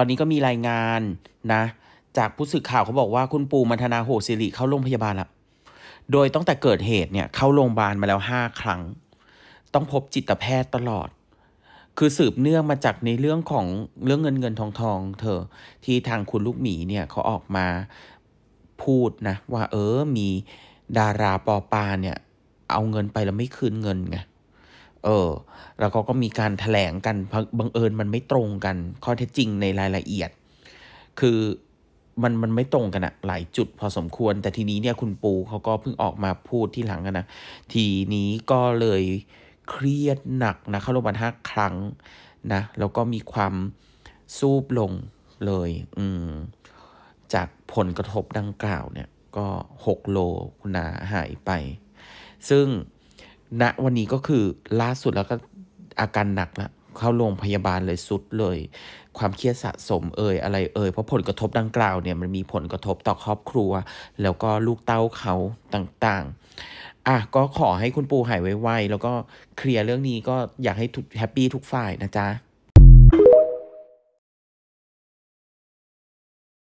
ตอนนี้ก็มีรายงานนะจากผู้สื่อข่าวเขาบอกว่าคุณปูมัทนาโหสิริ เข้าโรงพยาบาลละ โดยตั้งแต่เกิดเหตุเนี่ยเข้าโรงพยาบาลมาแล้วห้าครั้ง ต้องพบจิตแพทย์ตลอด คือสืบเนื่องมาจากในเรื่องของเรื่องเงินเงินทองทองเธอที่ทางคุณลูกหมีเนี่ยเขาออกมาพูดนะ ว่าเออมีดาราปอปาเนี่ยเอาเงินไปแล้วไม่คืนเงินไงเออแล้วเขาก็มีการถแถลงกัน บังเอิญมันไม่ตรงกัน ข้อเท็จจริงในรายละเอียด คือมันมันไม่ตรงกันอะหลายจุดพอสมควรแต่ทีนี้เนี่ยคุณปูเขาก็เพิ่งออกมาพูดที่หลังกันนะทีนี้ก็เลยเครียดหนักนะเข้าโรงพยาบาลห้าครั้งนะแล้วก็มีความซูบลงเลยอืมจากผลกระทบดังกล่าวเนี่ยก็หกโลคุณาหายไป ซึ่งณนะวันนี้ก็คือล่าสุดแล้วก็อาการหนักแล้วเข้าโรงพยาบาลเลย สุดเลย ความเครียดสะสมเอ่ยอะไรเอ่ยเพราะผลกระทบดังกล่าวเนี่ยมันมีผลกระทบต่อครอบครัวแล้วก็ลูกเต้าเขาต่างๆอ่ะก็ขอให้คุณปูหายไวๆแล้วก็เคลียร์เรื่องนี้ก็อยากให้ทุกแฮปปี้ทุกฝ่ายนะจ๊ะ